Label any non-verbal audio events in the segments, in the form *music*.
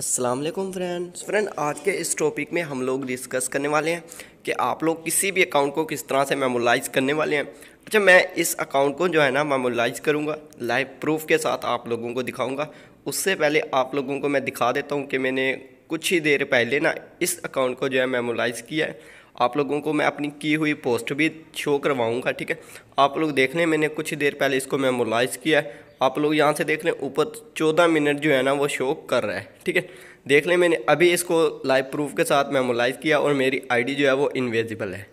Aslam friends friend आज के इस टॉपिक में हम लोग डिस्कस करने वाले हैं कि आप लोग किसी भी अकाउंट को किस तरह से मेमोलाइज करने वाले हैं अच्छा मैं इस अकाउंट को जो है ना मेमोलाइज करूँगा लाइव प्रूफ के साथ आप लोगों को दिखाऊँगा उससे पहले आप लोगों को मैं दिखा देता हूँ कि मैंने कुछ ही देर पहले ना इस अकाउंट को जो है मेमोलाइज किया है आप लोगों को मैं अपनी की हुई पोस्ट भी शो करवाऊँगा ठीक है आप लोग देख लें मैंने कुछ ही देर पहले इसको मेमोलाइज किया है आप लोग यहाँ से देख लें ऊपर चौदह मिनट जो है ना वो शो कर रहा है ठीक है देख लें मैंने अभी इसको लाइव प्रूफ के साथ मेमोलाइज़ किया और मेरी आईडी जो है वो इनविजिबल है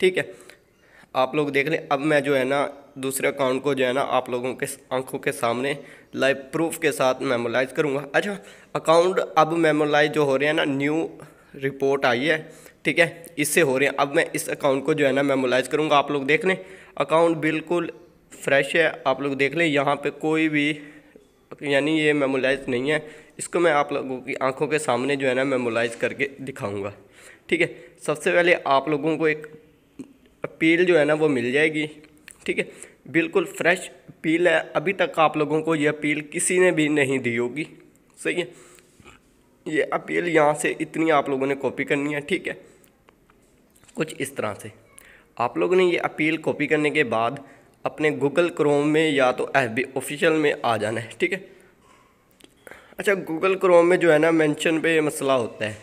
ठीक है आप लोग देख लें अब मैं जो है ना दूसरे अकाउंट को जो है ना आप लोगों के आंखों के सामने लाइव प्रूफ के साथ मेमोलाइज करूँगा अच्छा अकाउंट अब मेमोलाइज जो हो रहे हैं ना न्यू रिपोर्ट आई है ठीक है इससे हो रहे हैं अब मैं इस अकाउंट को जो है ना मेमोलाइज करूँगा आप लोग देख लें अकाउंट बिल्कुल फ्रेश है आप लोग देख लें यहाँ पे कोई भी यानी ये मेमोलाइज नहीं है इसको मैं आप लोगों की आंखों के सामने जो है ना मेमोलाइज करके दिखाऊंगा ठीक है सबसे पहले आप लोगों को एक अपील जो है ना वो मिल जाएगी ठीक है बिल्कुल फ्रेश अपील है अभी तक आप लोगों को ये अपील किसी ने भी नहीं दी होगी सही है ये अपील यहाँ से इतनी आप लोगों ने कॉपी करनी है ठीक है कुछ इस तरह से आप लोगों ने ये अपील कॉपी करने के बाद अपने गूगल क्रोम में या तो एफ बी ऑफिशियल में आ जाना है ठीक है अच्छा गूगल क्रोम में जो है ना मेंशन पे मसला होता है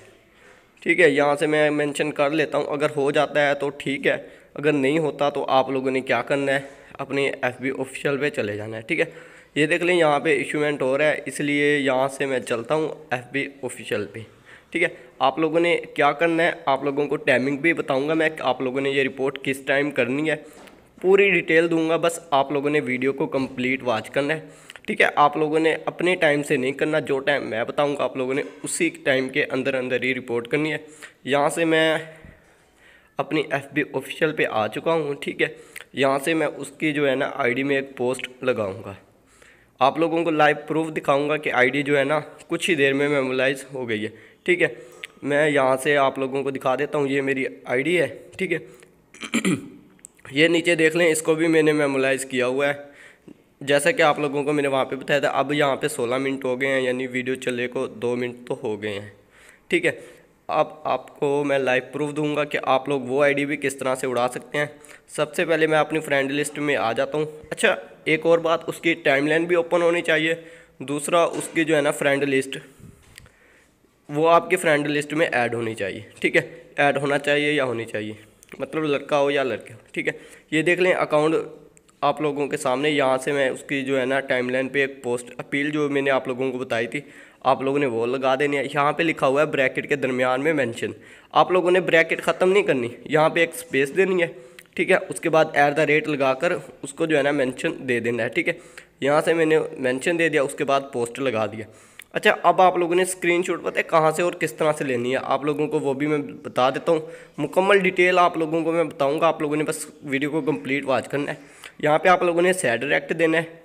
ठीक है यहाँ से मैं मेंशन कर लेता हूँ अगर हो जाता है तो ठीक है अगर नहीं होता तो आप लोगों ने क्या करना है अपने एफ बी ऑफिशियल पर चले जाना है ठीक है ये देख लें यहाँ पे इशूमेंट हो रहा है इसलिए यहाँ से मैं चलता हूँ एफ बी ऑफिशियल पर ठीक है आप लोगों ने क्या करना है आप लोगों को टाइमिंग भी बताऊंगा मैं आप लोगों ने ये रिपोर्ट किस टाइम करनी है पूरी डिटेल दूंगा बस आप लोगों ने वीडियो को कंप्लीट वॉच करना है ठीक है आप लोगों ने अपने टाइम से नहीं करना जो टाइम मैं बताऊंगा आप लोगों ने उसी टाइम के अंदर अंदर ही रिपोर्ट करनी है यहाँ से मैं अपनी एफ बी ऑफिशियल पर आ चुका हूँ ठीक है यहाँ से मैं उसकी जो है ना आईडी में एक पोस्ट लगाऊँगा आप लोगों को लाइव प्रूफ दिखाऊँगा कि आई जो है ना कुछ ही देर में मेमोलाइज हो गई है ठीक है मैं यहाँ से आप लोगों को दिखा देता हूँ ये मेरी आईडी है ठीक है ये नीचे देख लें इसको भी मैंने मेमोलाइज़ किया हुआ है जैसा कि आप लोगों को मैंने वहाँ पे बताया था अब यहाँ पे 16 मिनट हो गए हैं यानी वीडियो चले को दो मिनट तो हो गए हैं ठीक है अब आपको मैं लाइव प्रूफ दूंगा कि आप लोग वो आईडी भी किस तरह से उड़ा सकते हैं सबसे पहले मैं अपनी फ्रेंड लिस्ट में आ जाता हूँ अच्छा एक और बात उसकी टाइम भी ओपन होनी चाहिए दूसरा उसकी जो है ना फ्रेंड लिस्ट वो आपकी फ्रेंड लिस्ट में ऐड होनी चाहिए ठीक है ऐड होना चाहिए या होनी चाहिए मतलब लड़का हो या लड़के हो ठीक है ये देख लें अकाउंट आप लोगों के सामने यहाँ से मैं उसकी जो है ना टाइमलाइन पे एक पोस्ट अपील जो मैंने आप लोगों को बताई थी आप लोगों ने वो लगा देनी है यहाँ पे लिखा हुआ है ब्रैकेट के दरमियान में मेंशन आप लोगों ने ब्रैकेट ख़त्म नहीं करनी यहाँ पे एक स्पेस देनी है ठीक है उसके बाद एट द रेट लगा कर उसको जो है ना मैंशन दे देना है ठीक है यहाँ से मैंने मैंशन दे दिया उसके बाद पोस्ट लगा दिया अच्छा अब आप लोगों ने स्क्रीन शॉट पता है कहाँ से और किस तरह से लेनी है आप लोगों को वो भी मैं बता देता हूँ मुकम्मल डिटेल आप लोगों को मैं बताऊँगा आप लोगों ने बस वीडियो को कम्प्लीट वॉच करना है यहाँ पर आप लोगों ने सैड डायरेक्ट देना है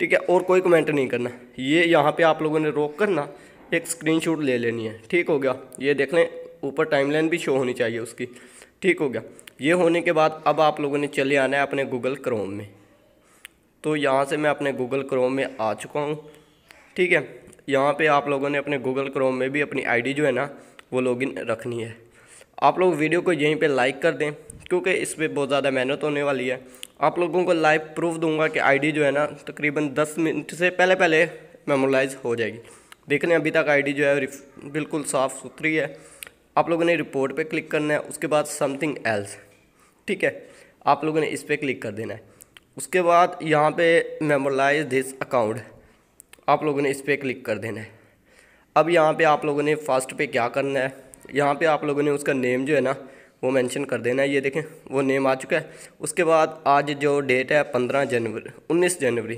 ठीक है और कोई कमेंट नहीं करना ये यहाँ पर आप लोगों ने रोक करना एक स्क्रीनशॉट ले लेनी है ठीक हो गया ये देख लें ऊपर टाइमलाइन भी शो होनी चाहिए उसकी ठीक हो गया ये होने के बाद अब आप लोगों ने चले आना है अपने गूगल क्रोम में तो यहाँ से मैं अपने गूगल क्रोम में आ चुका हूँ ठीक है यहाँ पे आप लोगों ने अपने गूगल क्रोम में भी अपनी आईडी जो है ना वो लॉगिन रखनी है आप लोग वीडियो को यहीं पे लाइक कर दें क्योंकि इस पर बहुत ज़्यादा मेहनत होने वाली है आप लोगों को लाइव प्रूफ दूंगा कि आईडी जो है ना तकरीबन दस मिनट से पहले पहले मेमोलाइज हो जाएगी देखने अभी तक आई जो है बिल्कुल साफ़ सुथरी है आप लोगों ने रिपोर्ट पर क्लिक करना है उसके बाद समथिंग एल्स ठीक है आप लोगों ने इस पर क्लिक कर देना है उसके बाद यहाँ पे मेमोलाइज दिस अकाउंट आप लोगों ने इस पर क्लिक कर देना है अब यहाँ पे आप लोगों ने फर्स्ट पे क्या करना है यहाँ पे आप लोगों ने उसका नेम जो है ना वो मेंशन कर देना है ये देखें वो नेम आ चुका है उसके बाद आज जो डेट है पंद्रह जनवरी उन्नीस जनवरी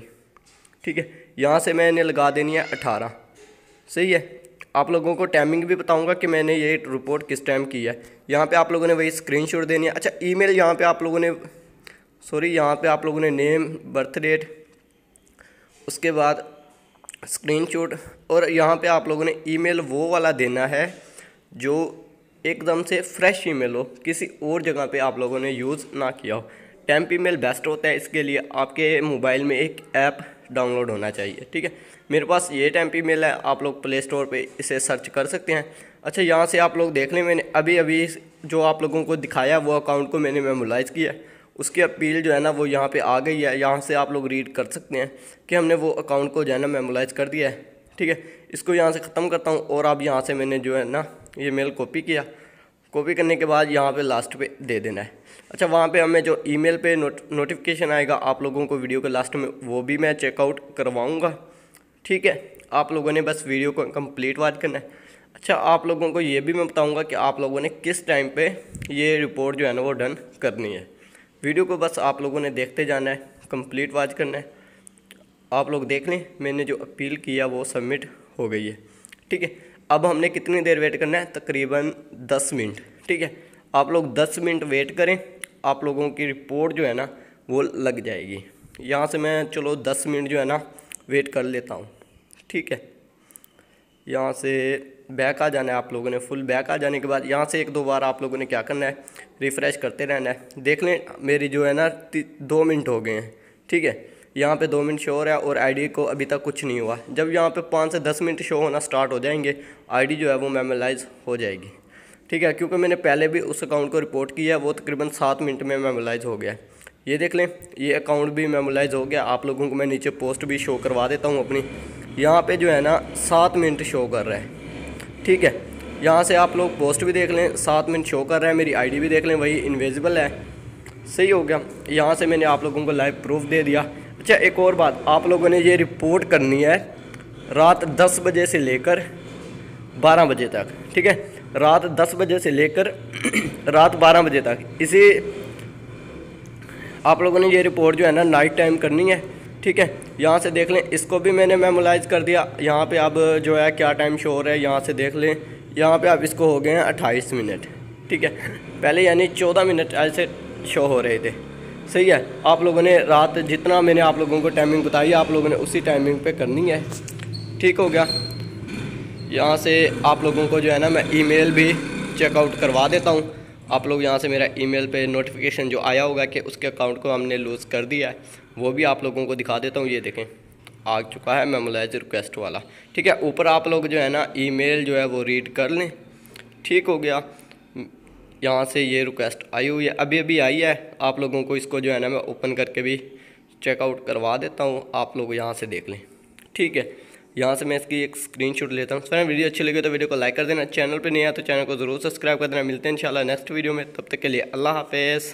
ठीक है यहाँ से मैंने लगा देनी है अठारह सही है आप लोगों को टाइमिंग भी बताऊंगा कि मैंने ये रिपोर्ट किस टाइम की है यहाँ पे आप लोगों ने वही स्क्रीनशॉट देनी है अच्छा ईमेल यहाँ पर आप लोगों ने सॉरी यहाँ पे आप लोगों ने नेम बर्थ डेट उसके बाद स्क्रीनशॉट और यहाँ पे आप लोगों ने ईमेल वो वाला देना है जो एकदम से फ्रेश ईमेल हो किसी और जगह पे आप लोगों ने यूज़ ना किया हो टैंप ईमेल बेस्ट होता है इसके लिए आपके मोबाइल में एक ऐप डाउनलोड होना चाहिए ठीक है मेरे पास ये टैंप ईमेल है आप लोग प्ले स्टोर पर इसे सर्च कर सकते हैं अच्छा यहाँ से आप लोग देख लें मैंने अभी अभी जो आप लोगों को दिखाया वो अकाउंट को मैंने मेमोलाइज़ किया उसकी अपील जो है ना वो यहाँ पे आ गई है यहाँ से आप लोग रीड कर सकते हैं कि हमने वो अकाउंट को जो है ना मेमोलाइज कर दिया है ठीक है इसको यहाँ से ख़त्म करता हूँ और आप यहाँ से मैंने जो है ना ये मेल कॉपी किया कॉपी करने के बाद यहाँ पे लास्ट पे दे देना है अच्छा वहाँ पे हमें जो ईमेल पे नोट नोटिफिकेशन आएगा आप लोगों को वीडियो के लास्ट में वो भी मैं चेकआउट करवाऊँगा ठीक है आप लोगों ने बस वीडियो को कंप्लीट वाच करना है अच्छा आप लोगों को ये भी मैं बताऊँगा कि आप लोगों ने किस टाइम पर ये रिपोर्ट जो है ना वो डन करनी है वीडियो को बस आप लोगों ने देखते जाना है कंप्लीट वाच करना है आप लोग देख लें मैंने जो अपील किया वो सबमिट हो गई है ठीक है अब हमने कितनी देर वेट करना है तकरीबन दस मिनट ठीक है आप लोग दस मिनट वेट करें आप लोगों की रिपोर्ट जो है ना वो लग जाएगी यहाँ से मैं चलो दस मिनट जो है ना वेट कर लेता हूँ ठीक है यहाँ से बैक आ जाना है आप लोगों ने फुल बैक आ जाने के बाद यहाँ से एक दो बार आप लोगों ने क्या करना है रिफ़्रेश करते रहना है देख लें मेरी जो है ना दो मिनट हो गए हैं ठीक है यहाँ पे दो मिनट शो हो रहा है और आईडी को अभी तक कुछ नहीं हुआ जब यहाँ पे पाँच से दस मिनट शो होना स्टार्ट हो जाएंगे आईडी जो है वो मेमोलाइज हो जाएगी ठीक है क्योंकि मैंने पहले भी उस अकाउंट को रिपोर्ट किया है वो तकरीबन सात मिनट में मेमोलाइज हो गया ये देख लें ये अकाउंट भी मेमोलाइज हो गया आप लोगों को मैं नीचे पोस्ट भी शो करवा देता हूँ अपनी यहाँ पे जो है ना सात मिनट शो कर रहा है ठीक है यहाँ से आप लोग पोस्ट भी देख लें सात मिनट शो कर रहा है मेरी आईडी भी देख लें वही इन्विजिबल है सही हो गया यहाँ से मैंने आप लोगों को लाइव प्रूफ दे दिया अच्छा एक और बात आप लोगों ने ये रिपोर्ट करनी है रात दस बजे से लेकर बारह बजे तक ठीक है रात दस बजे से लेकर *clears throat* रात बारह बजे तक इसी आप लोगों ने ये रिपोर्ट जो है ना नाइट टाइम करनी है ठीक है यहाँ से देख लें इसको भी मैंने मेमोलाइज कर दिया यहाँ पे अब जो है क्या टाइम शो हो रहा है यहाँ से देख लें यहाँ पे अब इसको हो गए हैं अट्ठाईस मिनट ठीक है पहले यानी चौदह मिनट ऐसे शो हो रहे थे सही है आप लोगों ने रात जितना मैंने आप लोगों को टाइमिंग बताई आप लोगों ने उसी टाइमिंग पर करनी है ठीक हो गया यहाँ से आप लोगों को जो है ना मैं ई भी चेकआउट करवा देता हूँ आप लोग यहाँ से मेरा ईमेल पे नोटिफिकेशन जो आया होगा कि उसके अकाउंट को हमने लूज़ कर दिया है वो भी आप लोगों को दिखा देता हूँ ये देखें आ चुका है मेमोलाइज रिक्वेस्ट वाला ठीक है ऊपर आप लोग जो है ना ईमेल जो है वो रीड कर लें ठीक हो गया यहाँ से ये रिक्वेस्ट आई हुई है अभी अभी आई है आप लोगों को इसको जो है ना मैं ओपन करके भी चेकआउट करवा देता हूँ आप लोग यहाँ से देख लें ठीक है यहाँ से मैं इसकी एक स्क्रीनशॉट लेता हूँ फ्रेंड वीडियो अच्छी लगी तो वीडियो को लाइक कर देना चैनल पर नहीं आया तो चैनल को जरूर सब्सक्राइब कर देना मिलते हैं इंशाल्लाह नेक्स्ट वीडियो में तब तक के लिए अल्लाह हाफिज़